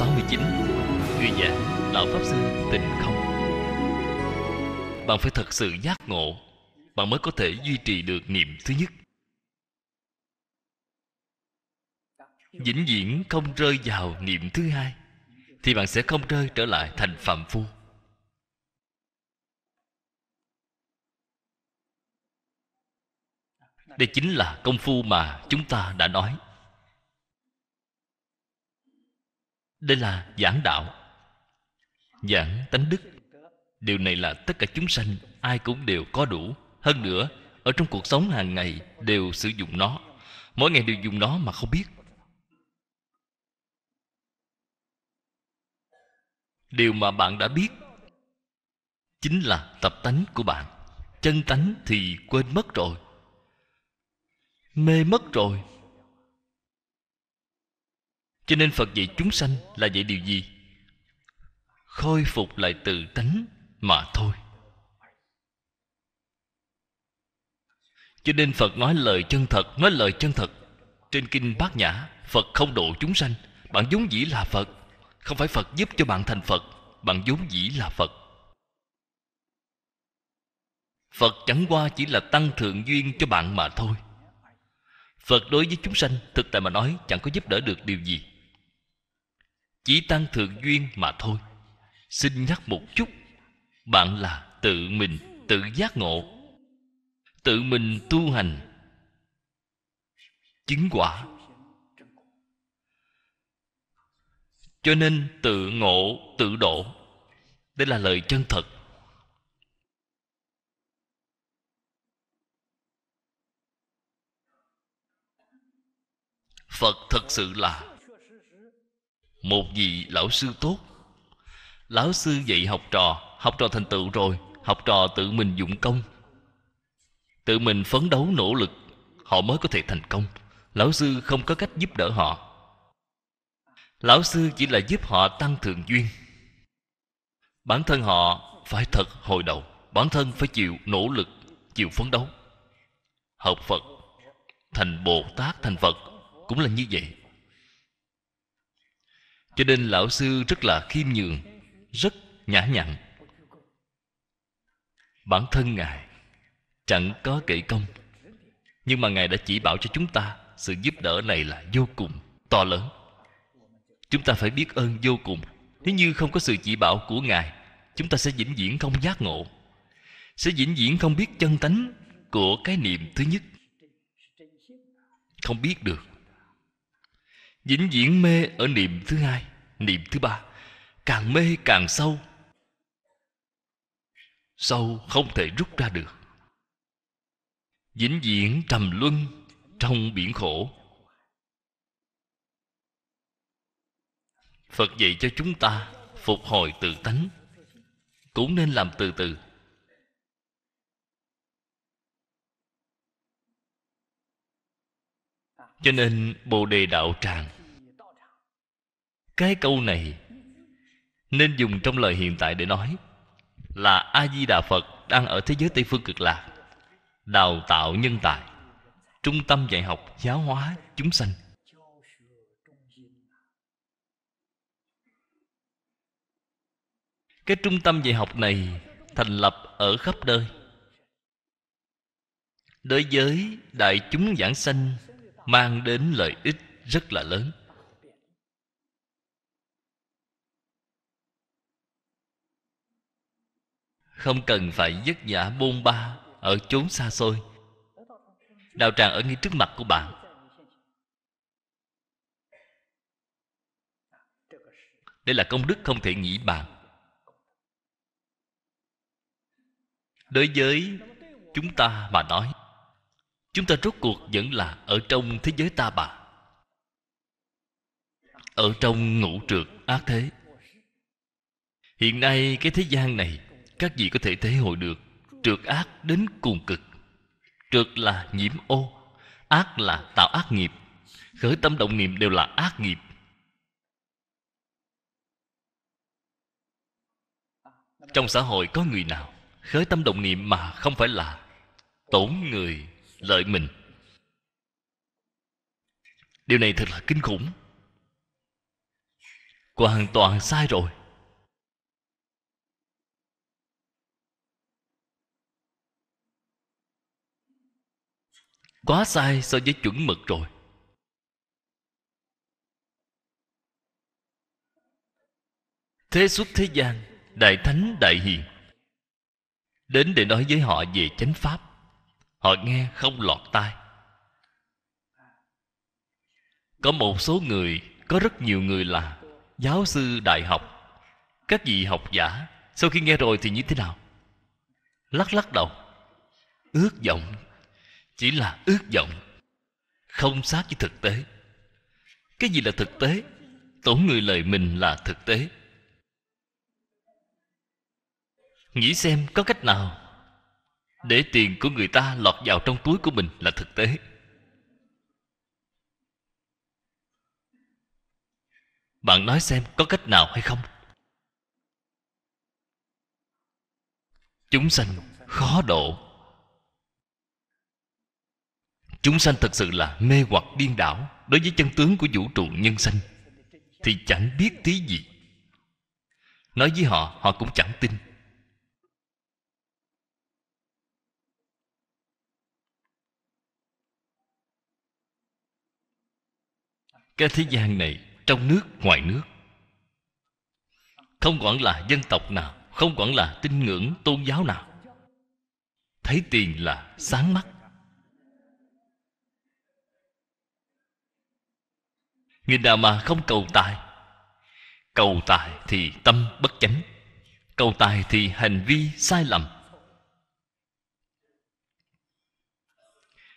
69 Người giảng Lão Pháp Sư Tịnh Không Bạn phải thật sự giác ngộ Bạn mới có thể duy trì được niệm thứ nhất Vĩnh viễn không rơi vào niệm thứ hai Thì bạn sẽ không rơi trở lại thành phạm phu Đây chính là công phu mà chúng ta đã nói đây là giảng đạo giảng tánh đức điều này là tất cả chúng sanh ai cũng đều có đủ hơn nữa ở trong cuộc sống hàng ngày đều sử dụng nó mỗi ngày đều dùng nó mà không biết điều mà bạn đã biết chính là tập tánh của bạn chân tánh thì quên mất rồi mê mất rồi cho nên phật dạy chúng sanh là dạy điều gì khôi phục lại tự tánh mà thôi cho nên phật nói lời chân thật nói lời chân thật trên kinh bát nhã phật không độ chúng sanh bạn vốn dĩ là phật không phải phật giúp cho bạn thành phật bạn vốn dĩ là phật phật chẳng qua chỉ là tăng thượng duyên cho bạn mà thôi phật đối với chúng sanh thực tại mà nói chẳng có giúp đỡ được điều gì chỉ tăng thượng duyên mà thôi xin nhắc một chút bạn là tự mình tự giác ngộ tự mình tu hành chứng quả cho nên tự ngộ tự độ đây là lời chân thật phật thật sự là một vị lão sư tốt lão sư dạy học trò học trò thành tựu rồi học trò tự mình dụng công tự mình phấn đấu nỗ lực họ mới có thể thành công lão sư không có cách giúp đỡ họ lão sư chỉ là giúp họ tăng thượng duyên bản thân họ phải thật hồi đầu bản thân phải chịu nỗ lực chịu phấn đấu học phật thành bồ tát thành phật cũng là như vậy cho nên lão sư rất là khiêm nhường rất nhã nhặn bản thân ngài chẳng có kể công nhưng mà ngài đã chỉ bảo cho chúng ta sự giúp đỡ này là vô cùng to lớn chúng ta phải biết ơn vô cùng nếu như không có sự chỉ bảo của ngài chúng ta sẽ vĩnh viễn không giác ngộ sẽ vĩnh viễn không biết chân tánh của cái niệm thứ nhất không biết được vĩnh viễn mê ở niệm thứ hai niệm thứ ba càng mê càng sâu sâu không thể rút ra được dính viễn trầm luân trong biển khổ phật dạy cho chúng ta phục hồi tự tánh cũng nên làm từ từ cho nên bồ đề đạo tràng cái câu này nên dùng trong lời hiện tại để nói là a di đà phật đang ở thế giới tây phương cực lạc đào tạo nhân tài trung tâm dạy học giáo hóa chúng sanh cái trung tâm dạy học này thành lập ở khắp nơi đối với đại chúng giảng sanh mang đến lợi ích rất là lớn không cần phải vất vả bôn ba ở chốn xa xôi đạo tràng ở ngay trước mặt của bạn đây là công đức không thể nghĩ bàn đối với chúng ta mà nói chúng ta rốt cuộc vẫn là ở trong thế giới ta bà ở trong ngũ trượt ác thế hiện nay cái thế gian này các vị có thể thể hội được trượt ác đến cùng cực trượt là nhiễm ô ác là tạo ác nghiệp khởi tâm động niệm đều là ác nghiệp trong xã hội có người nào khởi tâm động niệm mà không phải là tổn người lợi mình điều này thật là kinh khủng hoàn toàn sai rồi quá sai so với chuẩn mực rồi thế xuất thế gian đại thánh đại hiền đến để nói với họ về chánh pháp họ nghe không lọt tai có một số người có rất nhiều người là giáo sư đại học các vị học giả sau khi nghe rồi thì như thế nào lắc lắc đầu ước vọng chỉ là ước vọng không sát với thực tế cái gì là thực tế tổn người lời mình là thực tế nghĩ xem có cách nào để tiền của người ta lọt vào trong túi của mình là thực tế bạn nói xem có cách nào hay không chúng sanh khó độ Chúng sanh thật sự là mê hoặc điên đảo Đối với chân tướng của vũ trụ nhân sanh Thì chẳng biết tí gì Nói với họ, họ cũng chẳng tin Cái thế gian này Trong nước, ngoài nước Không quản là dân tộc nào Không quản là tín ngưỡng, tôn giáo nào Thấy tiền là sáng mắt người nào mà không cầu tài cầu tài thì tâm bất chánh cầu tài thì hành vi sai lầm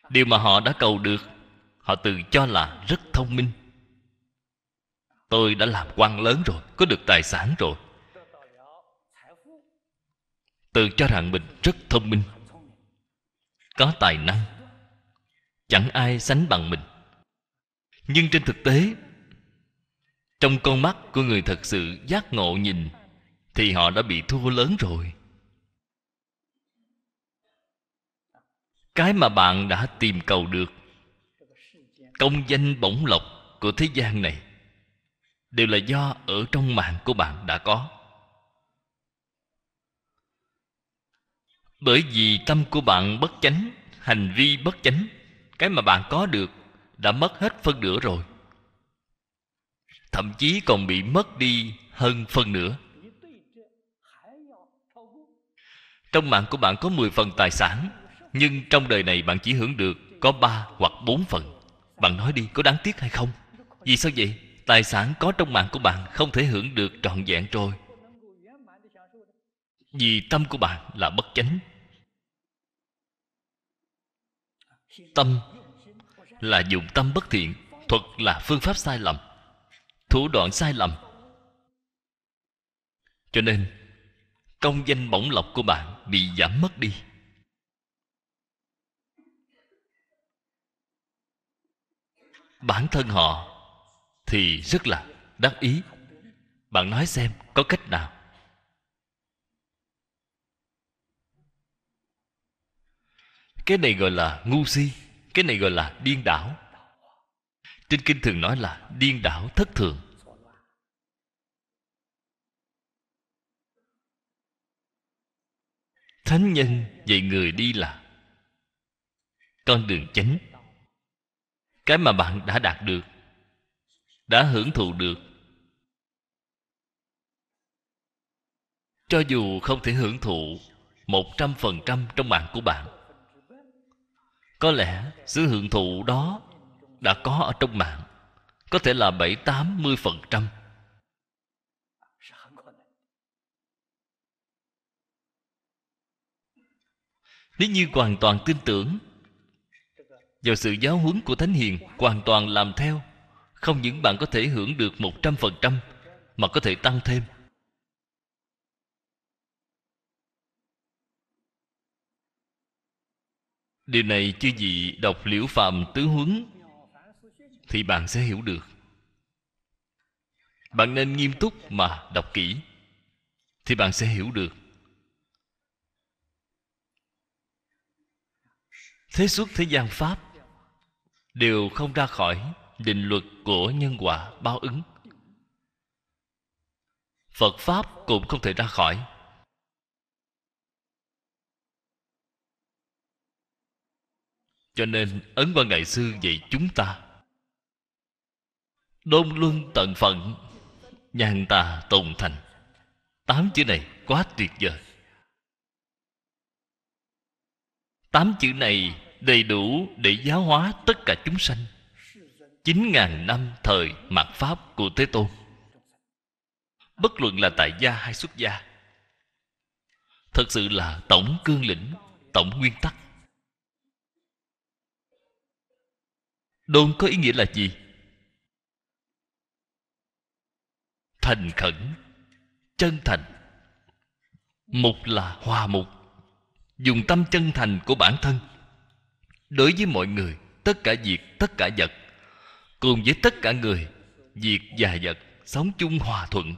điều mà họ đã cầu được họ tự cho là rất thông minh tôi đã làm quan lớn rồi có được tài sản rồi tự cho rằng mình rất thông minh có tài năng chẳng ai sánh bằng mình nhưng trên thực tế trong con mắt của người thật sự giác ngộ nhìn thì họ đã bị thua lớn rồi cái mà bạn đã tìm cầu được công danh bổng lộc của thế gian này đều là do ở trong mạng của bạn đã có bởi vì tâm của bạn bất chánh hành vi bất chánh cái mà bạn có được đã mất hết phân nửa rồi thậm chí còn bị mất đi hơn phân nửa trong mạng của bạn có 10 phần tài sản nhưng trong đời này bạn chỉ hưởng được có 3 hoặc 4 phần bạn nói đi có đáng tiếc hay không vì sao vậy tài sản có trong mạng của bạn không thể hưởng được trọn vẹn rồi vì tâm của bạn là bất chánh tâm là dụng tâm bất thiện thuật là phương pháp sai lầm thủ đoạn sai lầm cho nên công danh bổng lộc của bạn bị giảm mất đi bản thân họ thì rất là đắc ý bạn nói xem có cách nào cái này gọi là ngu si cái này gọi là điên đảo trên kinh thường nói là điên đảo thất thường thánh nhân dạy người đi là con đường chính, cái mà bạn đã đạt được đã hưởng thụ được cho dù không thể hưởng thụ một trăm phần trăm trong mạng của bạn có lẽ sự hưởng thụ đó đã có ở trong mạng có thể là bảy tám mươi phần trăm nếu như hoàn toàn tin tưởng vào sự giáo huấn của thánh hiền hoàn toàn làm theo không những bạn có thể hưởng được một trăm phần trăm mà có thể tăng thêm điều này chư gì đọc liễu phàm tứ huấn thì bạn sẽ hiểu được bạn nên nghiêm túc mà đọc kỹ thì bạn sẽ hiểu được thế suốt thế gian pháp đều không ra khỏi định luật của nhân quả báo ứng phật pháp cũng không thể ra khỏi cho nên ấn quan ngại xương vậy chúng ta đôn luân tận phận nhàn tà tồn thành tám chữ này quá tuyệt vời tám chữ này đầy đủ để giáo hóa tất cả chúng sanh chín ngàn năm thời mạt pháp của thế tôn bất luận là tại gia hay xuất gia thật sự là tổng cương lĩnh tổng nguyên tắc đôn có ý nghĩa là gì thành khẩn chân thành mục là hòa mục dùng tâm chân thành của bản thân đối với mọi người tất cả việc tất cả vật cùng với tất cả người việc và vật sống chung hòa thuận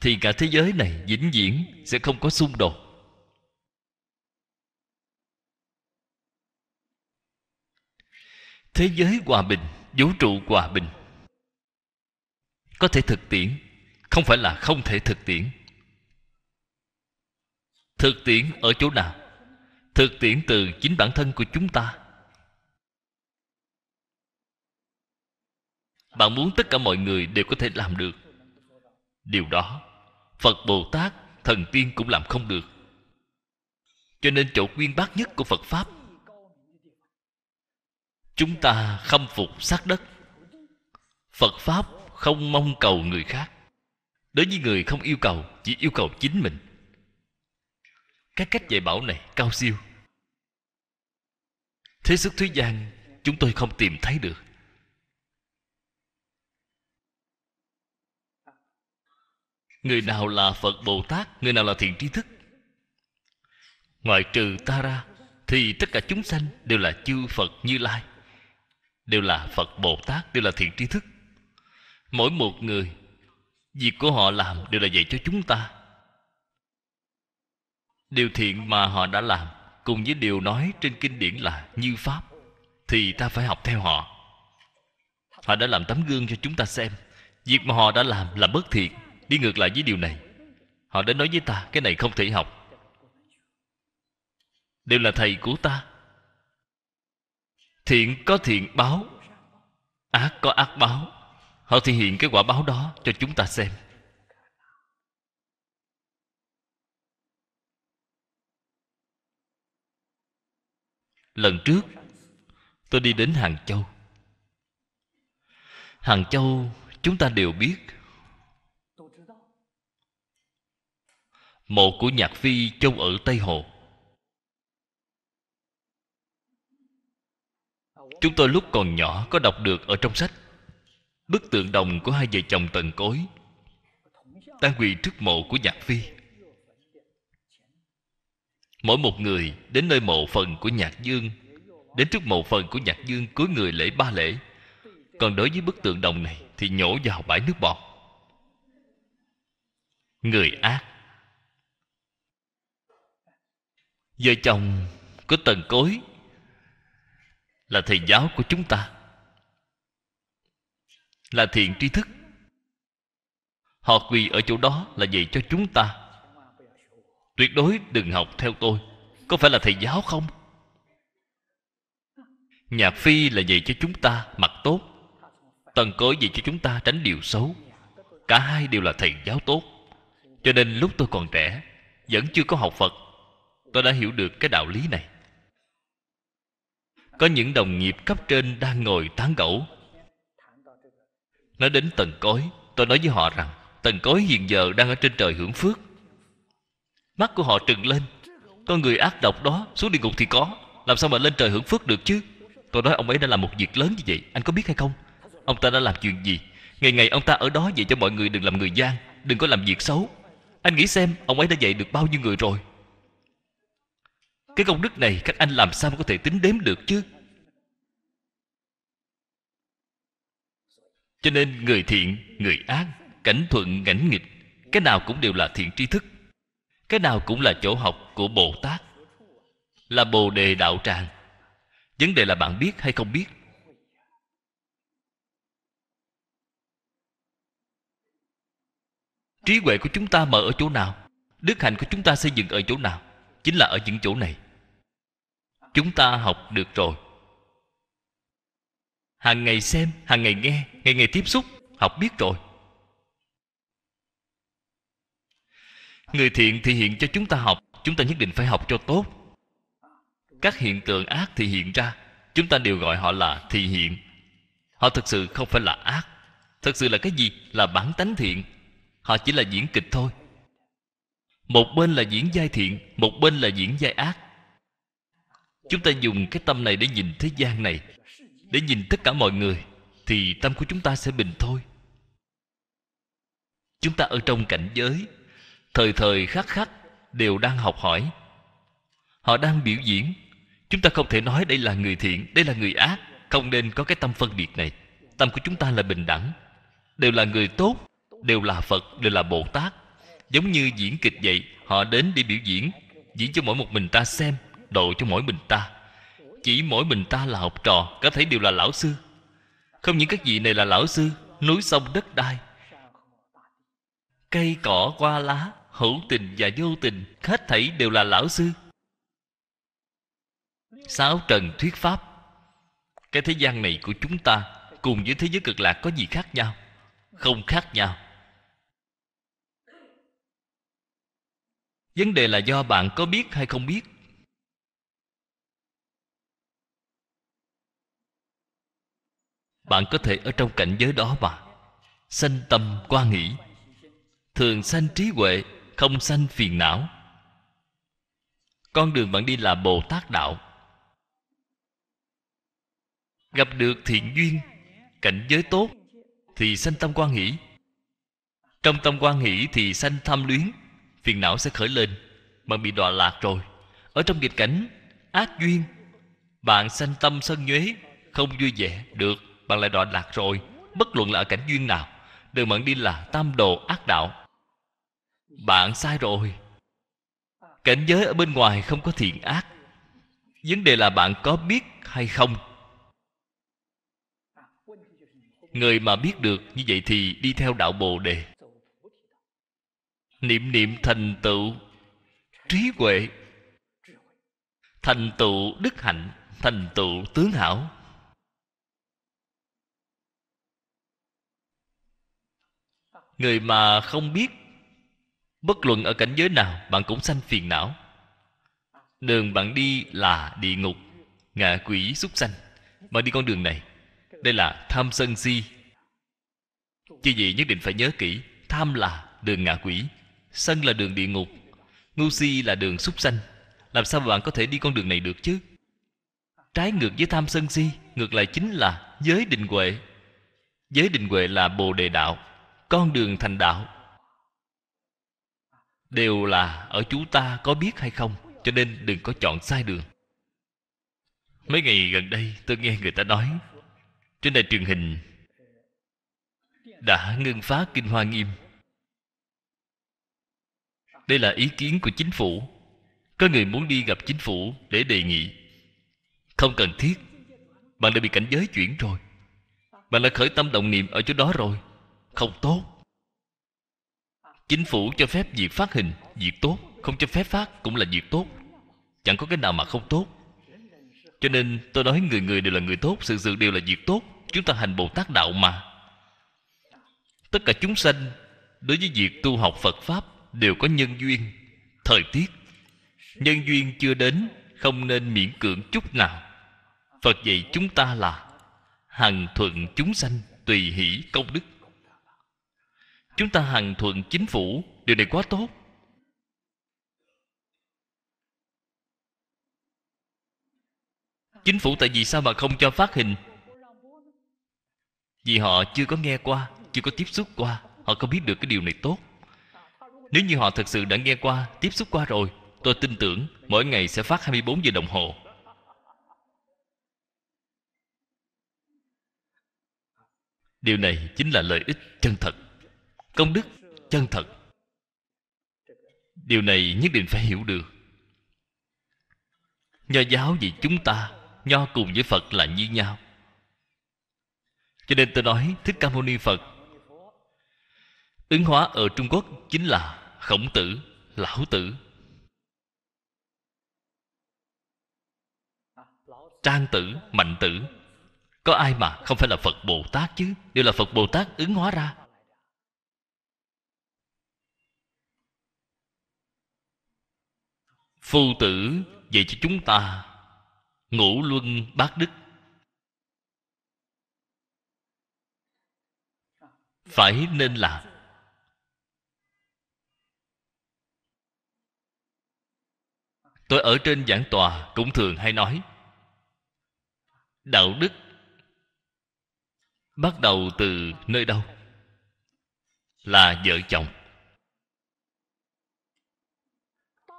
thì cả thế giới này vĩnh viễn sẽ không có xung đột thế giới hòa bình vũ trụ hòa bình có thể thực tiễn không phải là không thể thực tiễn thực tiễn ở chỗ nào thực tiễn từ chính bản thân của chúng ta bạn muốn tất cả mọi người đều có thể làm được điều đó phật bồ tát thần tiên cũng làm không được cho nên chỗ quyên bác nhất của phật pháp chúng ta khâm phục sát đất phật pháp không mong cầu người khác đối với người không yêu cầu chỉ yêu cầu chính mình các cách dạy bảo này cao siêu thế sức thế gian chúng tôi không tìm thấy được người nào là phật bồ tát người nào là thiện trí thức ngoại trừ ta ra thì tất cả chúng sanh đều là chư phật như lai đều là phật bồ tát đều là thiện trí thức mỗi một người việc của họ làm đều là dạy cho chúng ta điều thiện mà họ đã làm cùng với điều nói trên kinh điển là như pháp thì ta phải học theo họ họ đã làm tấm gương cho chúng ta xem việc mà họ đã làm là bất thiện đi ngược lại với điều này họ đã nói với ta cái này không thể học đều là thầy của ta thiện có thiện báo ác có ác báo họ thể hiện cái quả báo đó cho chúng ta xem lần trước tôi đi đến hàng châu hàng châu chúng ta đều biết mộ của nhạc phi Châu ở tây hồ chúng tôi lúc còn nhỏ có đọc được ở trong sách bức tượng đồng của hai vợ chồng tần cối đang quỳ trước mộ của nhạc phi mỗi một người đến nơi mộ phần của nhạc dương đến trước mộ phần của nhạc dương cuối người lễ ba lễ còn đối với bức tượng đồng này thì nhổ vào bãi nước bọt người ác vợ chồng của tần cối là thầy giáo của chúng ta là thiện tri thức họ quỳ ở chỗ đó là dạy cho chúng ta tuyệt đối đừng học theo tôi có phải là thầy giáo không nhạc phi là dạy cho chúng ta mặt tốt tần cối dạy cho chúng ta tránh điều xấu cả hai đều là thầy giáo tốt cho nên lúc tôi còn trẻ vẫn chưa có học phật tôi đã hiểu được cái đạo lý này có những đồng nghiệp cấp trên đang ngồi tán gẫu nói đến tần cối tôi nói với họ rằng tần cối hiện giờ đang ở trên trời hưởng phước mắt của họ trừng lên con người ác độc đó xuống địa ngục thì có làm sao mà lên trời hưởng phước được chứ tôi nói ông ấy đã làm một việc lớn như vậy anh có biết hay không ông ta đã làm chuyện gì ngày ngày ông ta ở đó dạy cho mọi người đừng làm người gian đừng có làm việc xấu anh nghĩ xem ông ấy đã dạy được bao nhiêu người rồi cái công đức này các anh làm sao mà có thể tính đếm được chứ cho nên người thiện người ác cảnh thuận ngãnh nghịch cái nào cũng đều là thiện tri thức cái nào cũng là chỗ học của bồ tát là bồ đề đạo tràng vấn đề là bạn biết hay không biết trí huệ của chúng ta mở ở chỗ nào đức hạnh của chúng ta xây dựng ở chỗ nào chính là ở những chỗ này chúng ta học được rồi hàng ngày xem hàng ngày nghe ngày ngày tiếp xúc học biết rồi người thiện thì hiện cho chúng ta học chúng ta nhất định phải học cho tốt các hiện tượng ác thì hiện ra chúng ta đều gọi họ là thị hiện họ thực sự không phải là ác thực sự là cái gì là bản tánh thiện họ chỉ là diễn kịch thôi một bên là diễn giai thiện một bên là diễn giai ác chúng ta dùng cái tâm này để nhìn thế gian này để nhìn tất cả mọi người thì tâm của chúng ta sẽ bình thôi chúng ta ở trong cảnh giới thời thời khắc khắc đều đang học hỏi họ đang biểu diễn chúng ta không thể nói đây là người thiện đây là người ác không nên có cái tâm phân biệt này tâm của chúng ta là bình đẳng đều là người tốt đều là phật đều là bồ tát giống như diễn kịch vậy họ đến để biểu diễn diễn cho mỗi một mình ta xem độ cho mỗi mình ta chỉ mỗi mình ta là học trò cả thể đều là lão sư không những các vị này là lão sư núi sông đất đai cây cỏ hoa lá hữu tình và vô tình hết thảy đều là lão sư sáu trần thuyết pháp cái thế gian này của chúng ta cùng với thế giới cực lạc có gì khác nhau không khác nhau vấn đề là do bạn có biết hay không biết bạn có thể ở trong cảnh giới đó mà sanh tâm quan nghĩ thường sanh trí huệ không sanh phiền não con đường bạn đi là bồ tát đạo gặp được thiện duyên cảnh giới tốt thì sanh tâm quan hỷ trong tâm quan hỷ thì sanh tham luyến phiền não sẽ khởi lên bạn bị đọa lạc rồi ở trong nghịch cảnh ác duyên bạn sanh tâm sân nhuế không vui vẻ được bạn lại đọa lạc rồi bất luận là ở cảnh duyên nào đường bạn đi là tam đồ ác đạo bạn sai rồi cảnh giới ở bên ngoài không có thiện ác vấn đề là bạn có biết hay không người mà biết được như vậy thì đi theo đạo bồ đề niệm niệm thành tựu trí huệ thành tựu đức hạnh thành tựu tướng hảo người mà không biết bất luận ở cảnh giới nào bạn cũng sanh phiền não đường bạn đi là địa ngục ngạ quỷ súc sanh mà đi con đường này đây là tham sân si chứ gì nhất định phải nhớ kỹ tham là đường ngạ quỷ sân là đường địa ngục ngu si là đường súc sanh làm sao bạn có thể đi con đường này được chứ trái ngược với tham sân si ngược lại chính là giới định huệ giới định huệ là bồ đề đạo con đường thành đạo đều là ở chúng ta có biết hay không cho nên đừng có chọn sai đường mấy ngày gần đây tôi nghe người ta nói trên đài truyền hình đã ngưng phá kinh hoa nghiêm đây là ý kiến của chính phủ có người muốn đi gặp chính phủ để đề nghị không cần thiết bạn đã bị cảnh giới chuyển rồi bạn đã khởi tâm động niệm ở chỗ đó rồi không tốt chính phủ cho phép việc phát hình việc tốt không cho phép phát cũng là việc tốt chẳng có cái nào mà không tốt cho nên tôi nói người người đều là người tốt sự sự đều là việc tốt chúng ta hành bồ tát đạo mà tất cả chúng sanh đối với việc tu học phật pháp đều có nhân duyên thời tiết nhân duyên chưa đến không nên miễn cưỡng chút nào phật dạy chúng ta là hằng thuận chúng sanh tùy hỷ công đức chúng ta hằng thuận chính phủ điều này quá tốt chính phủ tại vì sao mà không cho phát hình vì họ chưa có nghe qua chưa có tiếp xúc qua họ không biết được cái điều này tốt nếu như họ thật sự đã nghe qua tiếp xúc qua rồi tôi tin tưởng mỗi ngày sẽ phát 24 giờ đồng hồ điều này chính là lợi ích chân thật công đức chân thật điều này nhất định phải hiểu được nho giáo vì chúng ta nho cùng với phật là như nhau cho nên tôi nói thích ca mâu ni phật ứng hóa ở trung quốc chính là khổng tử lão tử trang tử mạnh tử có ai mà không phải là phật bồ tát chứ đều là phật bồ tát ứng hóa ra phu tử dạy cho chúng ta ngũ luân bát đức phải nên làm tôi ở trên giảng tòa cũng thường hay nói đạo đức bắt đầu từ nơi đâu là vợ chồng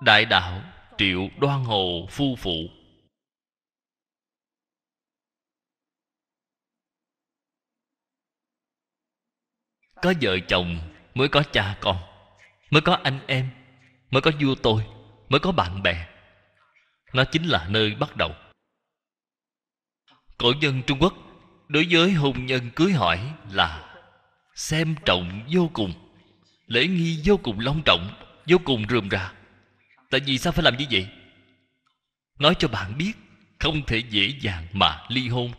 đại đạo triệu đoan hồ phu phụ có vợ chồng mới có cha con mới có anh em mới có vua tôi mới có bạn bè nó chính là nơi bắt đầu cổ nhân trung quốc đối với hôn nhân cưới hỏi là xem trọng vô cùng lễ nghi vô cùng long trọng vô cùng rườm rà Tại vì sao phải làm như vậy Nói cho bạn biết Không thể dễ dàng mà ly hôn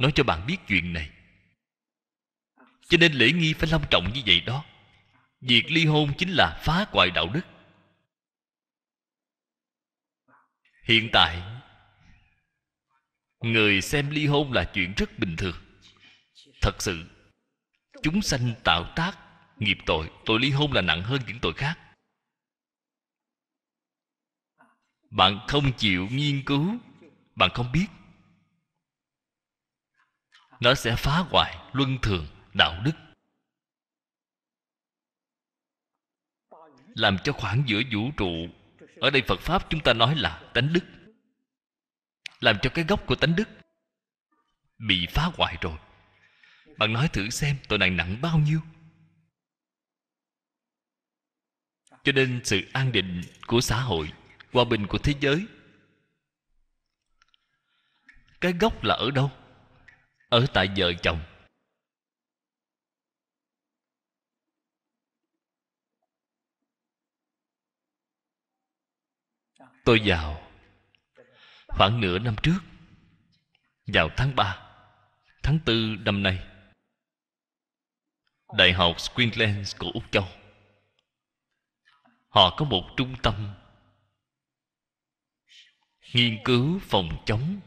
Nói cho bạn biết chuyện này Cho nên lễ nghi phải long trọng như vậy đó Việc ly hôn chính là phá hoại đạo đức Hiện tại Người xem ly hôn là chuyện rất bình thường Thật sự Chúng sanh tạo tác Nghiệp tội Tội ly hôn là nặng hơn những tội khác bạn không chịu nghiên cứu bạn không biết nó sẽ phá hoại luân thường đạo đức làm cho khoảng giữa vũ trụ ở đây phật pháp chúng ta nói là tánh đức làm cho cái gốc của tánh đức bị phá hoại rồi bạn nói thử xem tội này nặng bao nhiêu cho nên sự an định của xã hội hòa bình của thế giới cái gốc là ở đâu ở tại vợ chồng tôi vào khoảng nửa năm trước vào tháng 3 tháng 4 năm nay đại học Queensland của Úc Châu họ có một trung tâm nghiên cứu phòng chống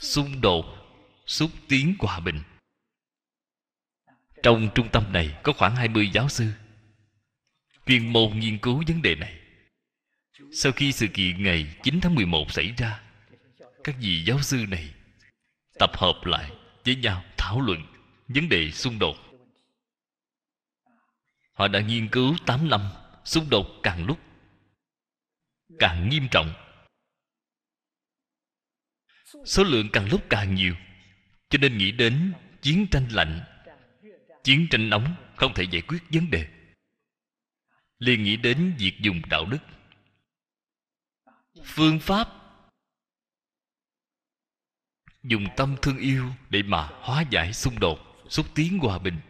xung đột xúc tiến hòa bình trong trung tâm này có khoảng 20 giáo sư chuyên môn nghiên cứu vấn đề này sau khi sự kiện ngày 9 tháng 11 xảy ra các vị giáo sư này tập hợp lại với nhau thảo luận vấn đề xung đột họ đã nghiên cứu 8 năm xung đột càng lúc càng nghiêm trọng số lượng càng lúc càng nhiều cho nên nghĩ đến chiến tranh lạnh chiến tranh nóng không thể giải quyết vấn đề liền nghĩ đến việc dùng đạo đức phương pháp dùng tâm thương yêu để mà hóa giải xung đột xúc tiến hòa bình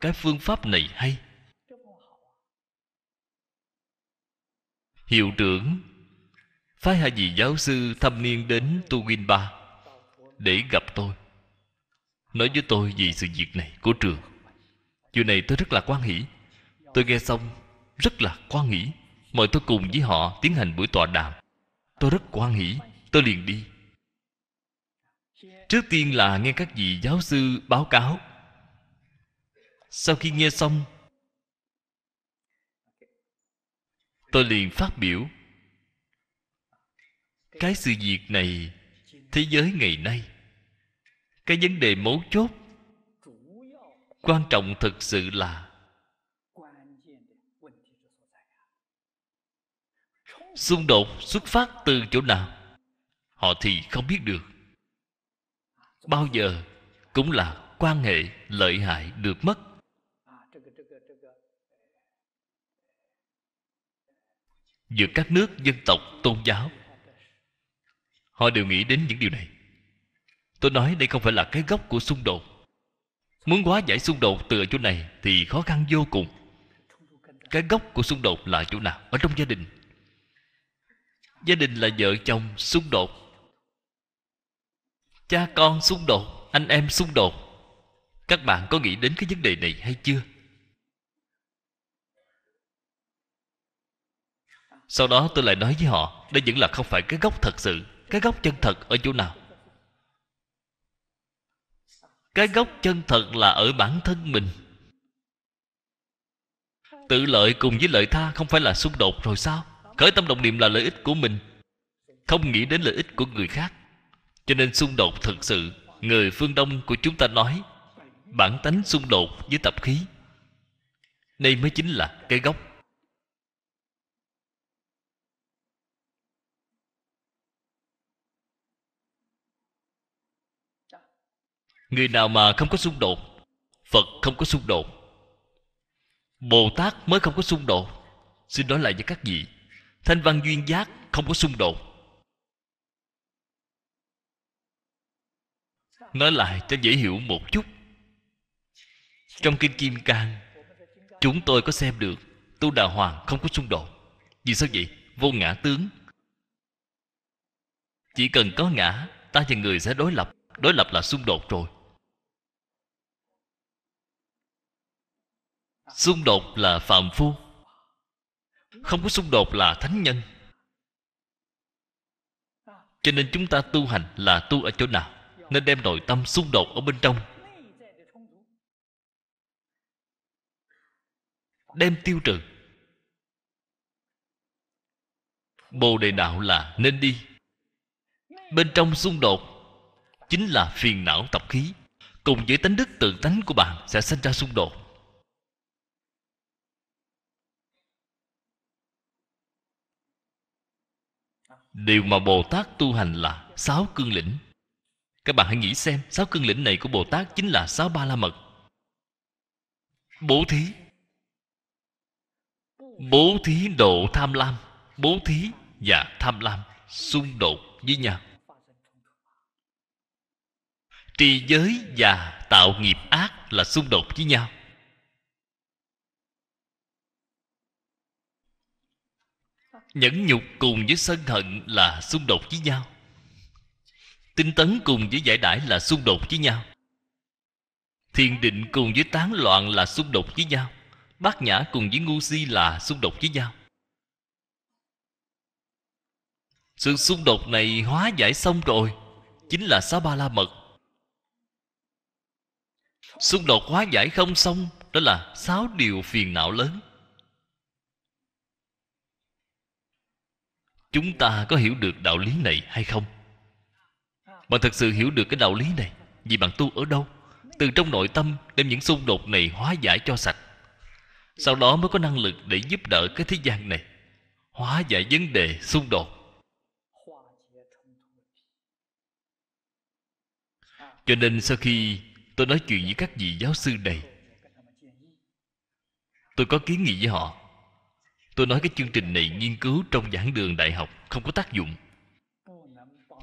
cái phương pháp này hay hiệu trưởng Phái hai vị giáo sư thâm niên đến Tu Gin Ba Để gặp tôi Nói với tôi về sự việc này của trường Chuyện này tôi rất là quan hỷ Tôi nghe xong rất là quan hỷ Mời tôi cùng với họ tiến hành buổi tọa đàm Tôi rất quan hỷ Tôi liền đi Trước tiên là nghe các vị giáo sư báo cáo Sau khi nghe xong Tôi liền phát biểu cái sự việc này thế giới ngày nay cái vấn đề mấu chốt quan trọng thực sự là xung đột xuất phát từ chỗ nào họ thì không biết được bao giờ cũng là quan hệ lợi hại được mất giữa các nước dân tộc tôn giáo Họ đều nghĩ đến những điều này Tôi nói đây không phải là cái gốc của xung đột Muốn hóa giải xung đột từ ở chỗ này Thì khó khăn vô cùng Cái gốc của xung đột là chỗ nào Ở trong gia đình Gia đình là vợ chồng xung đột Cha con xung đột Anh em xung đột Các bạn có nghĩ đến cái vấn đề này hay chưa Sau đó tôi lại nói với họ Đây vẫn là không phải cái gốc thật sự cái gốc chân thật ở chỗ nào cái gốc chân thật là ở bản thân mình tự lợi cùng với lợi tha không phải là xung đột rồi sao khởi tâm động niệm là lợi ích của mình không nghĩ đến lợi ích của người khác cho nên xung đột thực sự người phương đông của chúng ta nói bản tánh xung đột với tập khí đây mới chính là cái gốc người nào mà không có xung đột phật không có xung đột bồ tát mới không có xung đột xin nói lại với các vị thanh văn duyên giác không có xung đột nói lại cho dễ hiểu một chút trong kinh kim cang chúng tôi có xem được tu đà hoàng không có xung đột vì sao vậy vô ngã tướng chỉ cần có ngã ta và người sẽ đối lập đối lập là xung đột rồi xung đột là phạm phu không có xung đột là thánh nhân cho nên chúng ta tu hành là tu ở chỗ nào nên đem nội tâm xung đột ở bên trong đem tiêu trừ bồ đề đạo là nên đi bên trong xung đột chính là phiền não tập khí cùng với tánh đức tự tánh của bạn sẽ sinh ra xung đột điều mà bồ tát tu hành là sáu cương lĩnh các bạn hãy nghĩ xem sáu cương lĩnh này của bồ tát chính là sáu ba la mật bố thí bố thí độ tham lam bố thí và tham lam xung đột với nhau trì giới và tạo nghiệp ác là xung đột với nhau nhẫn nhục cùng với sân hận là xung đột với nhau tinh tấn cùng với giải đãi là xung đột với nhau thiền định cùng với tán loạn là xung đột với nhau bát nhã cùng với ngu si là xung đột với nhau sự xung đột này hóa giải xong rồi chính là xá ba la mật xung đột hóa giải không xong đó là sáu điều phiền não lớn chúng ta có hiểu được đạo lý này hay không bạn thật sự hiểu được cái đạo lý này vì bạn tu ở đâu từ trong nội tâm đem những xung đột này hóa giải cho sạch sau đó mới có năng lực để giúp đỡ cái thế gian này hóa giải vấn đề xung đột cho nên sau khi tôi nói chuyện với các vị giáo sư này tôi có kiến nghị với họ tôi nói cái chương trình này nghiên cứu trong giảng đường đại học không có tác dụng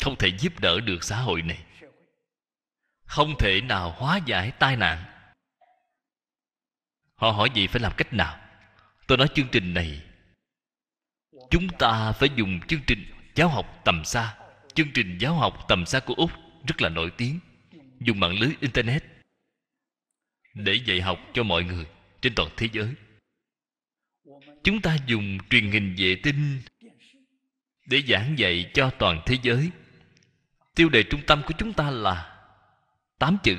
không thể giúp đỡ được xã hội này không thể nào hóa giải tai nạn họ hỏi gì phải làm cách nào tôi nói chương trình này chúng ta phải dùng chương trình giáo học tầm xa chương trình giáo học tầm xa của úc rất là nổi tiếng dùng mạng lưới internet để dạy học cho mọi người trên toàn thế giới chúng ta dùng truyền hình vệ tinh để giảng dạy cho toàn thế giới tiêu đề trung tâm của chúng ta là tám chữ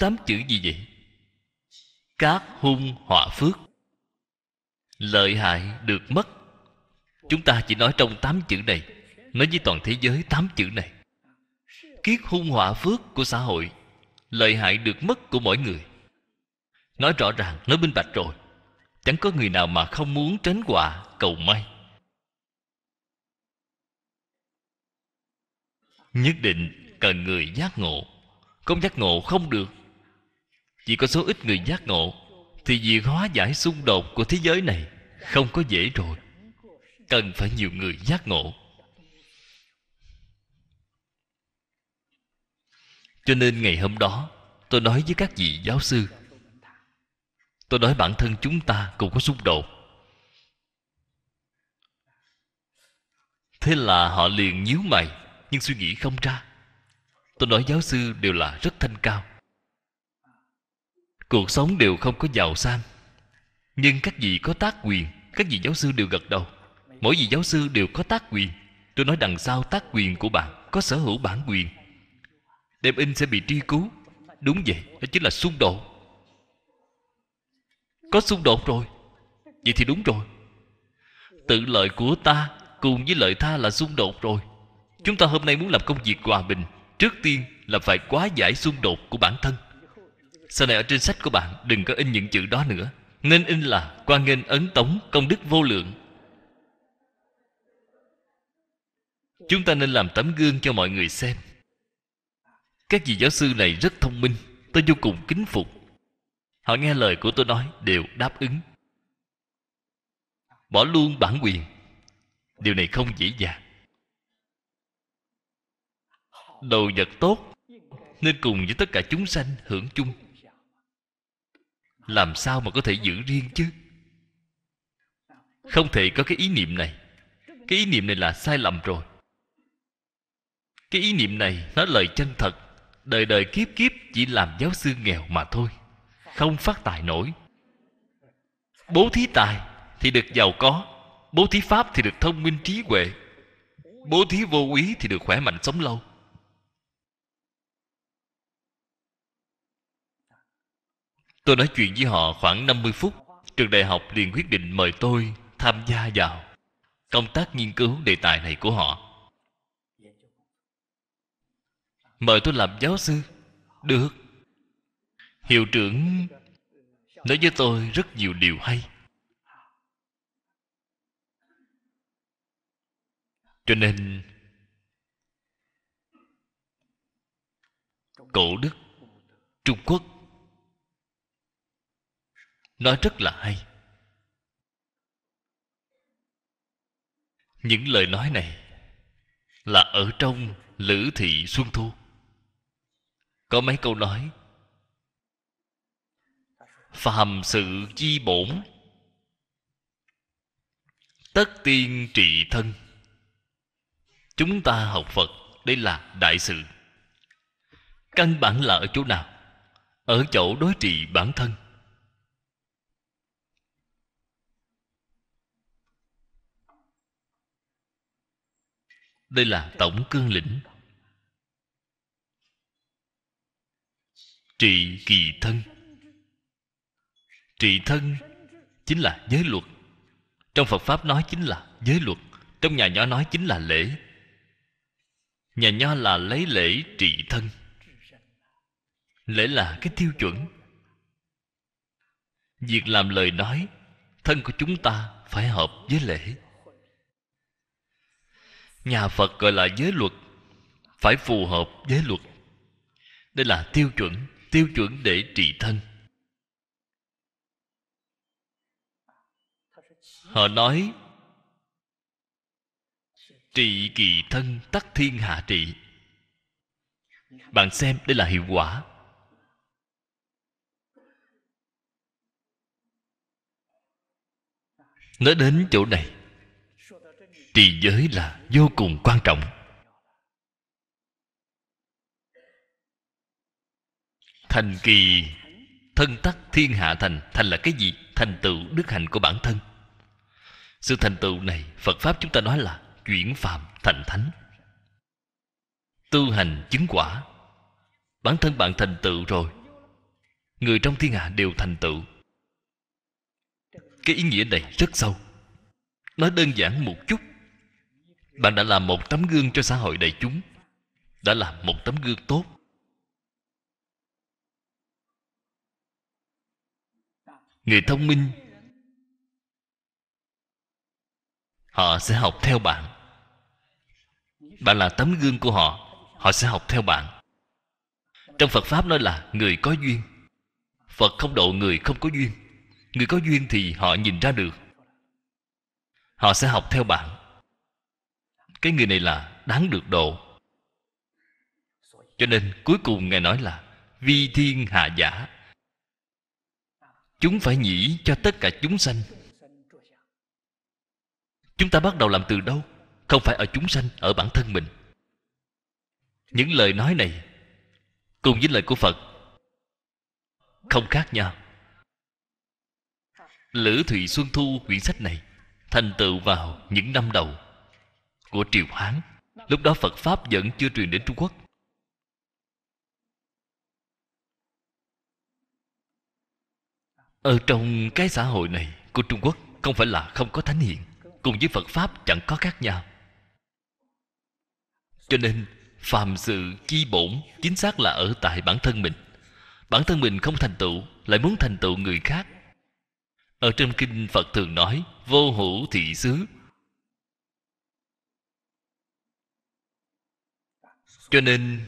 tám chữ gì vậy các hung họa phước lợi hại được mất chúng ta chỉ nói trong tám chữ này nói với toàn thế giới tám chữ này kiết hung họa phước của xã hội lợi hại được mất của mỗi người Nói rõ ràng, nói minh bạch rồi Chẳng có người nào mà không muốn tránh quả cầu may Nhất định cần người giác ngộ Không giác ngộ không được Chỉ có số ít người giác ngộ Thì việc hóa giải xung đột của thế giới này Không có dễ rồi Cần phải nhiều người giác ngộ Cho nên ngày hôm đó Tôi nói với các vị giáo sư tôi nói bản thân chúng ta cũng có xung đột thế là họ liền nhíu mày nhưng suy nghĩ không ra tôi nói giáo sư đều là rất thanh cao cuộc sống đều không có giàu sang nhưng các vị có tác quyền các vị giáo sư đều gật đầu mỗi vị giáo sư đều có tác quyền tôi nói đằng sau tác quyền của bạn có sở hữu bản quyền đem in sẽ bị truy cứu đúng vậy đó chính là xung đột có xung đột rồi vậy thì đúng rồi tự lợi của ta cùng với lợi tha là xung đột rồi chúng ta hôm nay muốn làm công việc hòa bình trước tiên là phải quá giải xung đột của bản thân sau này ở trên sách của bạn đừng có in những chữ đó nữa nên in là quan nghênh ấn tống công đức vô lượng chúng ta nên làm tấm gương cho mọi người xem các vị giáo sư này rất thông minh tôi vô cùng kính phục họ nghe lời của tôi nói đều đáp ứng bỏ luôn bản quyền điều này không dễ dàng đầu vật tốt nên cùng với tất cả chúng sanh hưởng chung làm sao mà có thể giữ riêng chứ không thể có cái ý niệm này cái ý niệm này là sai lầm rồi cái ý niệm này nói lời chân thật đời đời kiếp kiếp chỉ làm giáo sư nghèo mà thôi không phát tài nổi bố thí tài thì được giàu có bố thí pháp thì được thông minh trí huệ bố thí vô úy thì được khỏe mạnh sống lâu tôi nói chuyện với họ khoảng 50 phút trường đại học liền quyết định mời tôi tham gia vào công tác nghiên cứu đề tài này của họ mời tôi làm giáo sư được hiệu trưởng nói với tôi rất nhiều điều hay cho nên cổ đức trung quốc nói rất là hay những lời nói này là ở trong lữ thị xuân thu có mấy câu nói phàm sự chi bổn tất tiên trị thân chúng ta học phật đây là đại sự căn bản là ở chỗ nào ở chỗ đối trị bản thân đây là tổng cương lĩnh trị kỳ thân trị thân chính là giới luật trong phật pháp nói chính là giới luật trong nhà nho nói chính là lễ nhà nho là lấy lễ trị thân lễ là cái tiêu chuẩn việc làm lời nói thân của chúng ta phải hợp với lễ nhà phật gọi là giới luật phải phù hợp giới luật đây là tiêu chuẩn tiêu chuẩn để trị thân họ nói trị kỳ thân tắc thiên hạ trị bạn xem đây là hiệu quả nói đến chỗ này trì giới là vô cùng quan trọng thành kỳ thân tắc thiên hạ thành thành là cái gì thành tựu đức hạnh của bản thân sự thành tựu này phật pháp chúng ta nói là chuyển phạm thành thánh tu hành chứng quả bản thân bạn thành tựu rồi người trong thiên hạ đều thành tựu cái ý nghĩa này rất sâu nói đơn giản một chút bạn đã làm một tấm gương cho xã hội đại chúng đã làm một tấm gương tốt người thông minh họ sẽ học theo bạn bạn là tấm gương của họ họ sẽ học theo bạn trong phật pháp nói là người có duyên phật không độ người không có duyên người có duyên thì họ nhìn ra được họ sẽ học theo bạn cái người này là đáng được độ cho nên cuối cùng ngài nói là vi thiên hạ giả chúng phải nghĩ cho tất cả chúng sanh chúng ta bắt đầu làm từ đâu không phải ở chúng sanh ở bản thân mình những lời nói này cùng với lời của phật không khác nhau lữ thụy xuân thu quyển sách này thành tựu vào những năm đầu của triều hán lúc đó phật pháp vẫn chưa truyền đến trung quốc ở trong cái xã hội này của trung quốc không phải là không có thánh hiện cùng với phật pháp chẳng có khác nhau cho nên phàm sự chi bổn chính xác là ở tại bản thân mình bản thân mình không thành tựu lại muốn thành tựu người khác ở trong kinh phật thường nói vô hữu thị xứ cho nên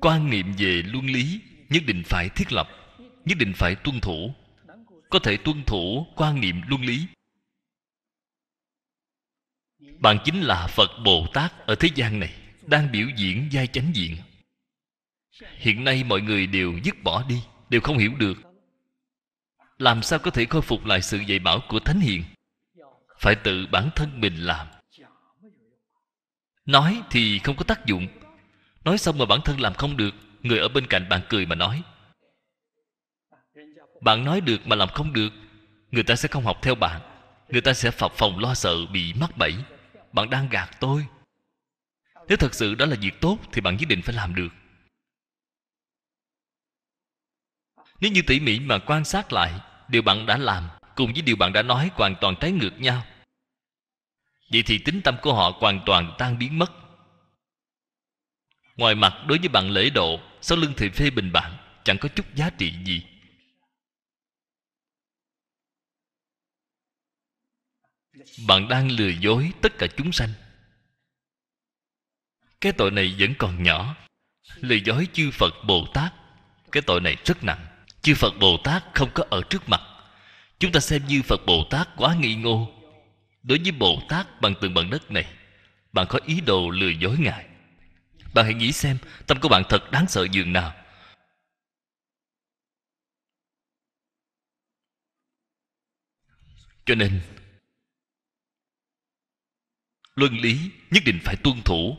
quan niệm về luân lý nhất định phải thiết lập nhất định phải tuân thủ có thể tuân thủ quan niệm luân lý bạn chính là phật bồ tát ở thế gian này đang biểu diễn vai chánh diện hiện nay mọi người đều dứt bỏ đi đều không hiểu được làm sao có thể khôi phục lại sự dạy bảo của thánh hiền phải tự bản thân mình làm nói thì không có tác dụng nói xong mà bản thân làm không được người ở bên cạnh bạn cười mà nói bạn nói được mà làm không được người ta sẽ không học theo bạn người ta sẽ phập phòng lo sợ bị mắc bẫy bạn đang gạt tôi nếu thật sự đó là việc tốt thì bạn nhất định phải làm được nếu như tỉ mỉ mà quan sát lại điều bạn đã làm cùng với điều bạn đã nói hoàn toàn trái ngược nhau vậy thì tính tâm của họ hoàn toàn tan biến mất ngoài mặt đối với bạn lễ độ sau lưng thì phê bình bạn chẳng có chút giá trị gì bạn đang lừa dối tất cả chúng sanh cái tội này vẫn còn nhỏ lừa dối chư phật bồ tát cái tội này rất nặng chư phật bồ tát không có ở trước mặt chúng ta xem như phật bồ tát quá nghi ngô đối với bồ tát bằng từng bằng đất này bạn có ý đồ lừa dối ngài bạn hãy nghĩ xem tâm của bạn thật đáng sợ dường nào cho nên luân lý nhất định phải tuân thủ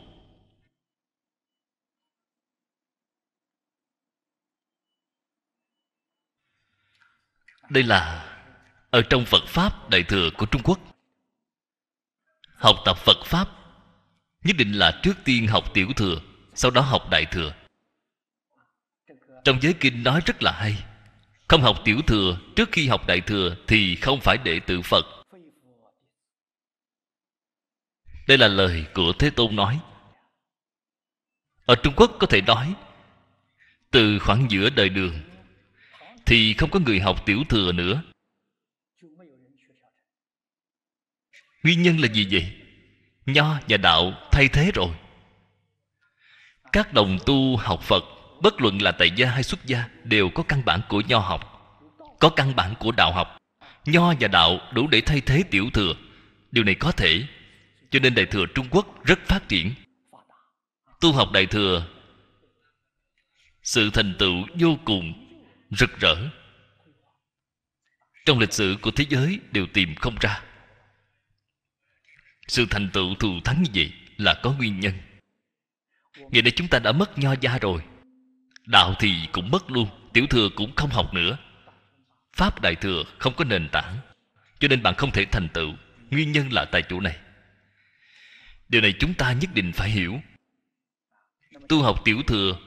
đây là ở trong phật pháp đại thừa của trung quốc học tập phật pháp nhất định là trước tiên học tiểu thừa sau đó học đại thừa trong giới kinh nói rất là hay không học tiểu thừa trước khi học đại thừa thì không phải đệ tử phật đây là lời của thế tôn nói ở trung quốc có thể nói từ khoảng giữa đời đường thì không có người học tiểu thừa nữa nguyên nhân là gì vậy nho và đạo thay thế rồi các đồng tu học phật bất luận là tại gia hay xuất gia đều có căn bản của nho học có căn bản của đạo học nho và đạo đủ để thay thế tiểu thừa điều này có thể cho nên đại thừa trung quốc rất phát triển tu học đại thừa sự thành tựu vô cùng rực rỡ trong lịch sử của thế giới đều tìm không ra sự thành tựu thù thắng như vậy là có nguyên nhân ngày nay chúng ta đã mất nho gia rồi đạo thì cũng mất luôn tiểu thừa cũng không học nữa pháp đại thừa không có nền tảng cho nên bạn không thể thành tựu nguyên nhân là tại chỗ này điều này chúng ta nhất định phải hiểu tu học tiểu thừa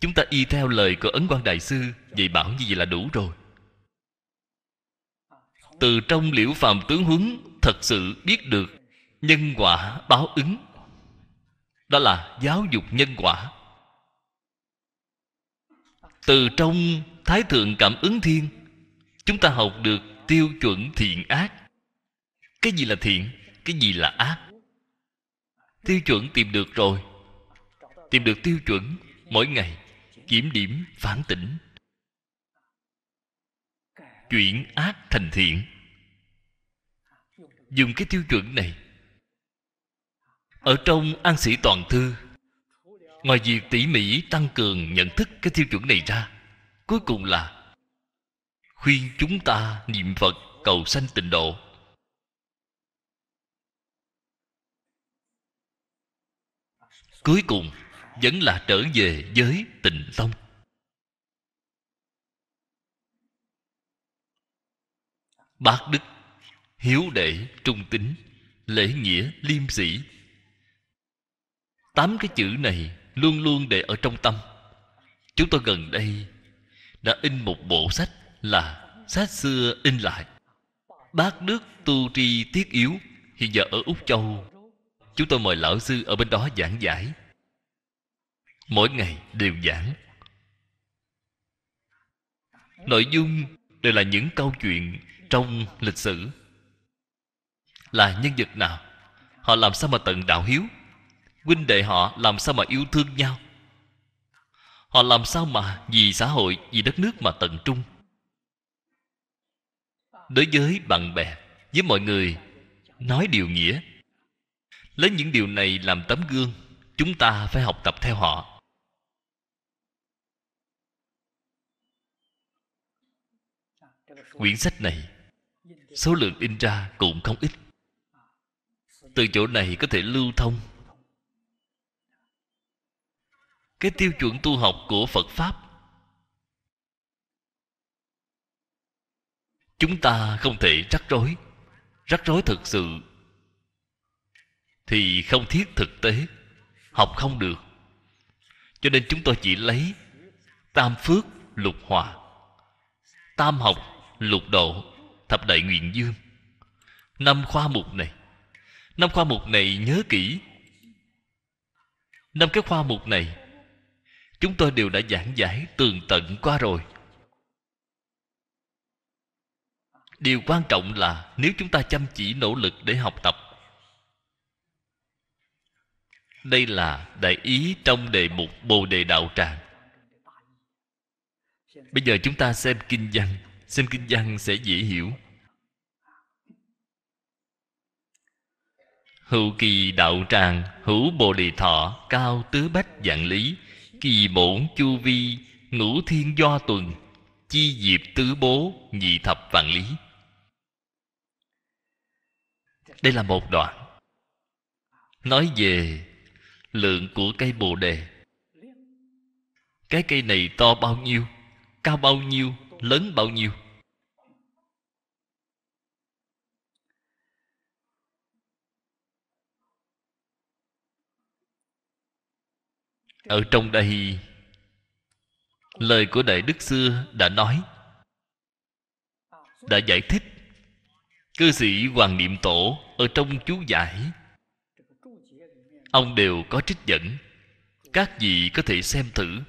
chúng ta y theo lời của ấn quan đại sư dạy bảo như vậy là đủ rồi từ trong liễu phàm tướng huấn thật sự biết được nhân quả báo ứng đó là giáo dục nhân quả từ trong thái thượng cảm ứng thiên chúng ta học được tiêu chuẩn thiện ác cái gì là thiện cái gì là ác tiêu chuẩn tìm được rồi tìm được tiêu chuẩn mỗi ngày kiểm điểm phản tỉnh chuyển ác thành thiện dùng cái tiêu chuẩn này ở trong an sĩ toàn thư ngoài việc tỉ mỉ tăng cường nhận thức cái tiêu chuẩn này ra cuối cùng là khuyên chúng ta niệm phật cầu sanh tịnh độ cuối cùng vẫn là trở về với tịnh tông bác đức hiếu đệ trung tính lễ nghĩa liêm sĩ tám cái chữ này luôn luôn để ở trong tâm chúng tôi gần đây đã in một bộ sách là sách xưa in lại bác đức tu tri tiết yếu hiện giờ ở úc châu chúng tôi mời lão sư ở bên đó giảng giải mỗi ngày đều giảng nội dung đều là những câu chuyện trong lịch sử là nhân vật nào họ làm sao mà tận đạo hiếu huynh đệ họ làm sao mà yêu thương nhau họ làm sao mà vì xã hội vì đất nước mà tận trung đối với bạn bè với mọi người nói điều nghĩa lấy những điều này làm tấm gương chúng ta phải học tập theo họ quyển sách này số lượng in ra cũng không ít từ chỗ này có thể lưu thông cái tiêu chuẩn tu học của phật pháp chúng ta không thể rắc rối rắc rối thực sự thì không thiết thực tế học không được cho nên chúng tôi chỉ lấy tam phước lục hòa tam học lục độ thập đại nguyện dương năm khoa mục này năm khoa mục này nhớ kỹ năm cái khoa mục này chúng tôi đều đã giảng giải tường tận qua rồi điều quan trọng là nếu chúng ta chăm chỉ nỗ lực để học tập đây là đại ý trong đề mục bồ đề đạo tràng bây giờ chúng ta xem kinh văn xem kinh văn sẽ dễ hiểu hữu kỳ đạo tràng hữu bồ đề thọ cao tứ bách vạn lý kỳ bổn chu vi ngũ thiên do tuần chi diệp tứ bố nhị thập vạn lý đây là một đoạn nói về lượng của cây bồ đề cái cây này to bao nhiêu cao bao nhiêu lớn bao nhiêu ở trong đây lời của đại đức xưa đã nói đã giải thích cư sĩ hoàng niệm tổ ở trong chú giải ông đều có trích dẫn các vị có thể xem thử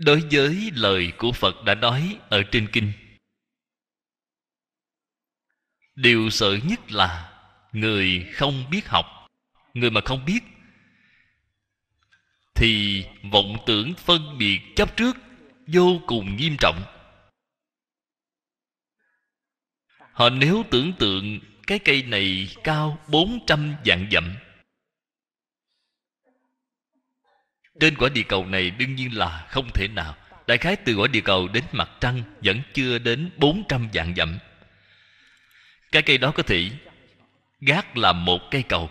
đối với lời của phật đã nói ở trên kinh điều sợ nhất là người không biết học người mà không biết thì vọng tưởng phân biệt chấp trước vô cùng nghiêm trọng Họ nếu tưởng tượng cái cây này cao 400 vạn dặm Trên quả địa cầu này đương nhiên là không thể nào Đại khái từ quả địa cầu đến mặt trăng Vẫn chưa đến 400 vạn dặm Cái cây đó có thể Gác là một cây cầu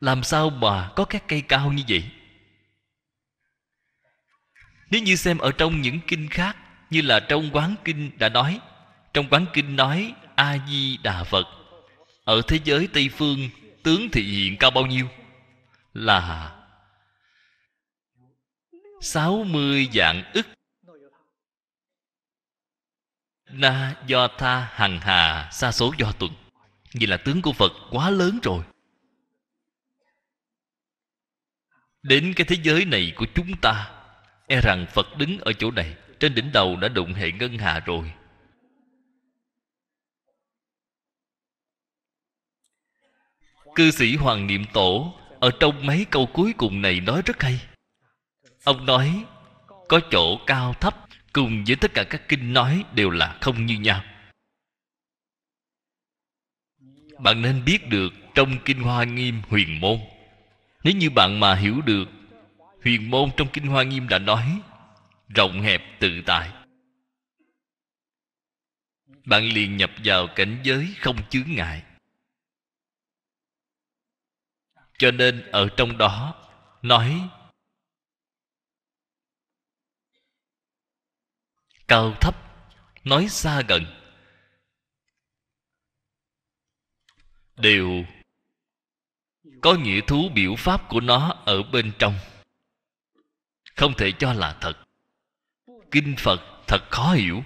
Làm sao mà có các cây cao như vậy Nếu như xem ở trong những kinh khác Như là trong quán kinh đã nói trong quán kinh nói a di đà phật ở thế giới tây phương tướng thị hiện cao bao nhiêu là sáu mươi dạng ức Na do tha hằng hà Sa số do tuần Vì là tướng của Phật quá lớn rồi Đến cái thế giới này của chúng ta E rằng Phật đứng ở chỗ này Trên đỉnh đầu đã đụng hệ ngân hà rồi cư sĩ hoàng niệm tổ ở trong mấy câu cuối cùng này nói rất hay ông nói có chỗ cao thấp cùng với tất cả các kinh nói đều là không như nhau bạn nên biết được trong kinh hoa nghiêm huyền môn nếu như bạn mà hiểu được huyền môn trong kinh hoa nghiêm đã nói rộng hẹp tự tại bạn liền nhập vào cảnh giới không chướng ngại cho nên ở trong đó nói cao thấp nói xa gần đều có nghĩa thú biểu pháp của nó ở bên trong không thể cho là thật kinh phật thật khó hiểu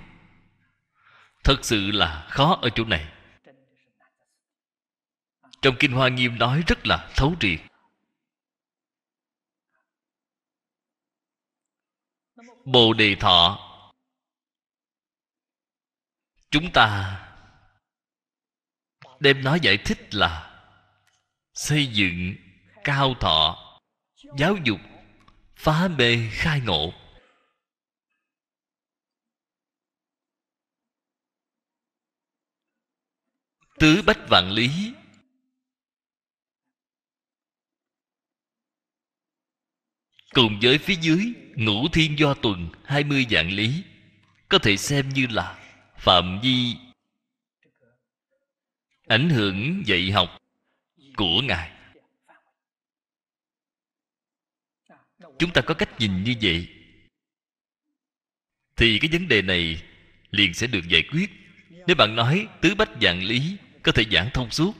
thật sự là khó ở chỗ này trong kinh hoa nghiêm nói rất là thấu triệt bồ đề thọ chúng ta đem nó giải thích là xây dựng cao thọ giáo dục phá mê khai ngộ tứ bách vạn lý Cùng với phía dưới Ngũ thiên do tuần 20 dạng lý Có thể xem như là Phạm vi Ảnh hưởng dạy học Của Ngài Chúng ta có cách nhìn như vậy Thì cái vấn đề này Liền sẽ được giải quyết Nếu bạn nói tứ bách dạng lý Có thể giảng thông suốt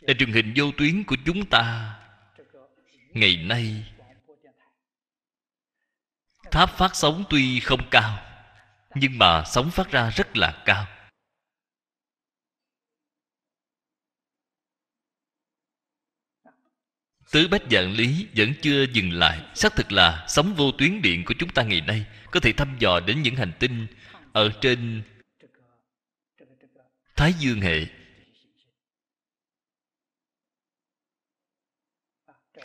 Là truyền hình vô tuyến của chúng ta Ngày nay tháp phát sóng tuy không cao nhưng mà sóng phát ra rất là cao Tứ bách dạng lý vẫn chưa dừng lại Xác thực là sóng vô tuyến điện của chúng ta ngày nay Có thể thăm dò đến những hành tinh Ở trên Thái Dương hệ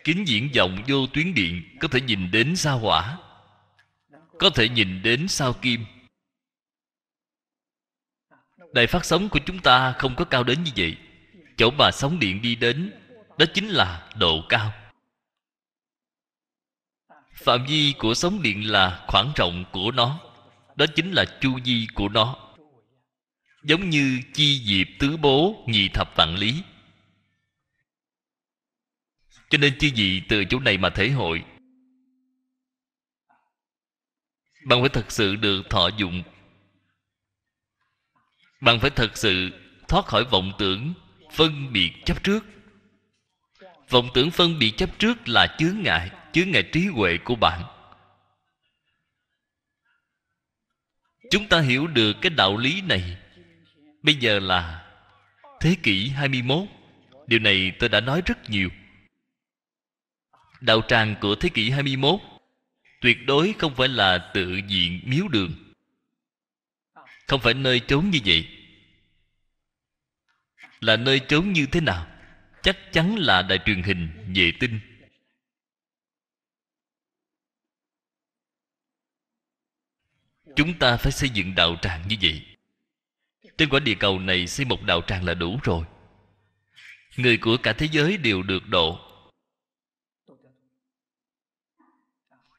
Kính diễn vọng vô tuyến điện Có thể nhìn đến sao hỏa có thể nhìn đến sao kim đài phát sóng của chúng ta không có cao đến như vậy chỗ mà sóng điện đi đến đó chính là độ cao phạm vi của sóng điện là khoảng rộng của nó đó chính là chu vi của nó giống như chi diệp tứ bố nhị thập vạn lý cho nên chư vị từ chỗ này mà thể hội bạn phải thật sự được thọ dụng bạn phải thật sự thoát khỏi vọng tưởng phân biệt chấp trước vọng tưởng phân biệt chấp trước là chướng ngại chướng ngại trí huệ của bạn chúng ta hiểu được cái đạo lý này bây giờ là thế kỷ 21 điều này tôi đã nói rất nhiều đạo tràng của thế kỷ 21 tuyệt đối không phải là tự diện miếu đường không phải nơi trốn như vậy là nơi trốn như thế nào chắc chắn là đài truyền hình vệ tinh chúng ta phải xây dựng đạo tràng như vậy trên quả địa cầu này xây một đạo tràng là đủ rồi người của cả thế giới đều được độ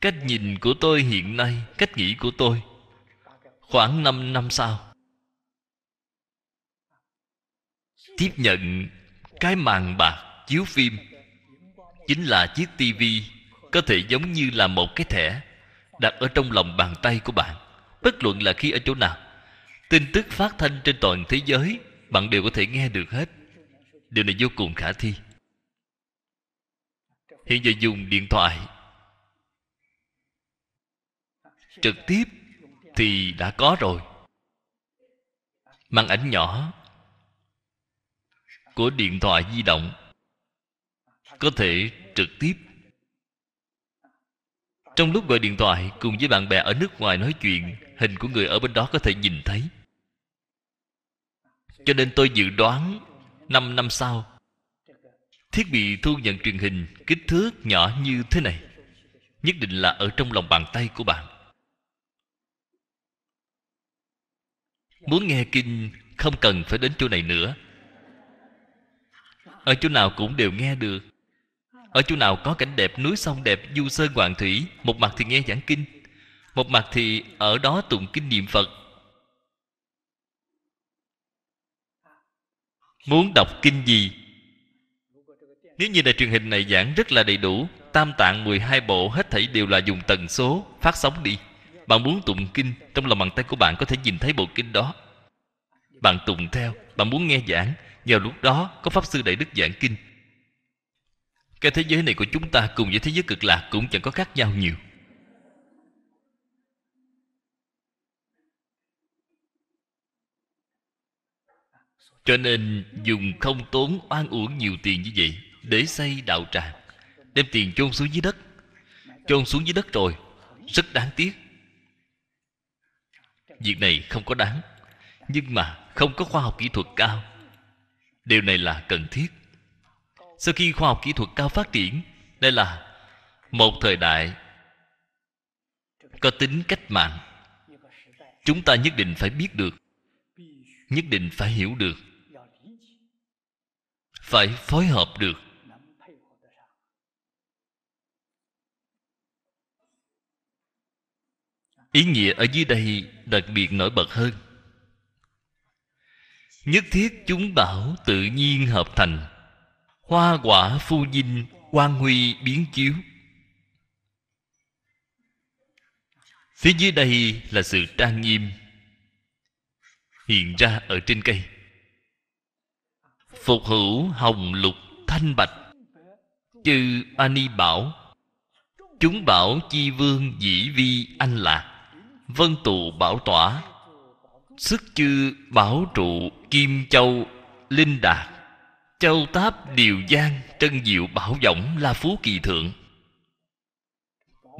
cách nhìn của tôi hiện nay cách nghĩ của tôi khoảng 5 năm sau tiếp nhận cái màn bạc chiếu phim chính là chiếc tivi có thể giống như là một cái thẻ đặt ở trong lòng bàn tay của bạn bất luận là khi ở chỗ nào tin tức phát thanh trên toàn thế giới bạn đều có thể nghe được hết điều này vô cùng khả thi hiện giờ dùng điện thoại trực tiếp thì đã có rồi màn ảnh nhỏ của điện thoại di động có thể trực tiếp trong lúc gọi điện thoại cùng với bạn bè ở nước ngoài nói chuyện hình của người ở bên đó có thể nhìn thấy cho nên tôi dự đoán 5 năm sau thiết bị thu nhận truyền hình kích thước nhỏ như thế này nhất định là ở trong lòng bàn tay của bạn muốn nghe kinh không cần phải đến chỗ này nữa ở chỗ nào cũng đều nghe được ở chỗ nào có cảnh đẹp núi sông đẹp du sơn hoàng thủy một mặt thì nghe giảng kinh một mặt thì ở đó tụng kinh niệm phật muốn đọc kinh gì nếu như đài truyền hình này giảng rất là đầy đủ tam tạng 12 bộ hết thảy đều là dùng tần số phát sóng đi bạn muốn tụng kinh Trong lòng bàn tay của bạn có thể nhìn thấy bộ kinh đó Bạn tụng theo Bạn muốn nghe giảng vào lúc đó có Pháp Sư Đại Đức giảng kinh Cái thế giới này của chúng ta Cùng với thế giới cực lạc cũng chẳng có khác nhau nhiều Cho nên dùng không tốn oan uổng nhiều tiền như vậy Để xây đạo tràng Đem tiền chôn xuống dưới đất Chôn xuống dưới đất rồi Rất đáng tiếc Việc này không có đáng Nhưng mà không có khoa học kỹ thuật cao Điều này là cần thiết Sau khi khoa học kỹ thuật cao phát triển Đây là một thời đại Có tính cách mạng Chúng ta nhất định phải biết được Nhất định phải hiểu được Phải phối hợp được ý nghĩa ở dưới đây đặc biệt nổi bật hơn nhất thiết chúng bảo tự nhiên hợp thành hoa quả phu dinh quan huy biến chiếu phía dưới đây là sự trang nghiêm hiện ra ở trên cây phục hữu hồng lục thanh bạch chư ani bảo chúng bảo chi vương dĩ vi anh lạc Vân tụ bảo tỏa Sức chư bảo trụ Kim châu Linh đạt Châu táp điều giang Trân diệu bảo võng La phú kỳ thượng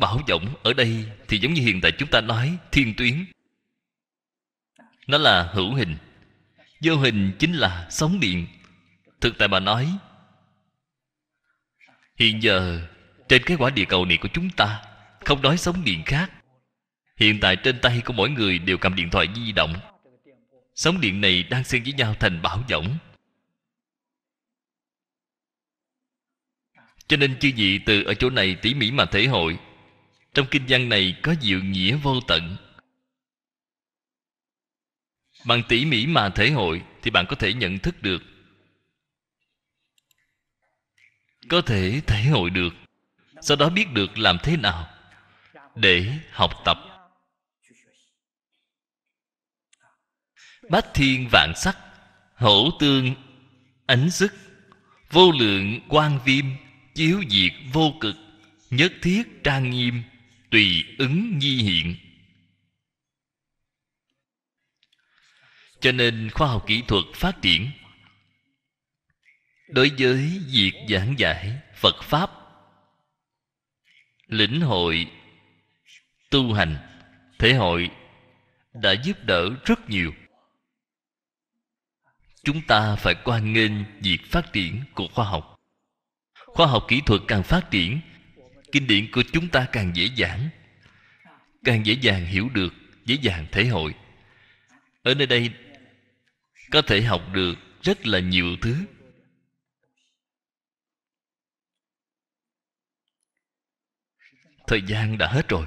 Bảo võng ở đây Thì giống như hiện tại chúng ta nói Thiên tuyến Nó là hữu hình Vô hình chính là sóng điện Thực tại bà nói Hiện giờ Trên cái quả địa cầu này của chúng ta Không nói sóng điện khác Hiện tại trên tay của mỗi người đều cầm điện thoại di động Sóng điện này đang xen với nhau thành bão võng Cho nên chư vị từ ở chỗ này tỉ mỉ mà thể hội Trong kinh văn này có diệu nghĩa vô tận Bằng tỉ mỉ mà thể hội Thì bạn có thể nhận thức được Có thể thể hội được Sau đó biết được làm thế nào Để học tập bát thiên vạn sắc hữu tương ánh sức vô lượng quan viêm chiếu diệt vô cực nhất thiết trang nghiêm tùy ứng nhi hiện cho nên khoa học kỹ thuật phát triển đối với việc giảng giải phật pháp lĩnh hội tu hành thể hội đã giúp đỡ rất nhiều chúng ta phải quan nghênh việc phát triển của khoa học khoa học kỹ thuật càng phát triển kinh điển của chúng ta càng dễ dàng càng dễ dàng hiểu được dễ dàng thể hội ở nơi đây có thể học được rất là nhiều thứ thời gian đã hết rồi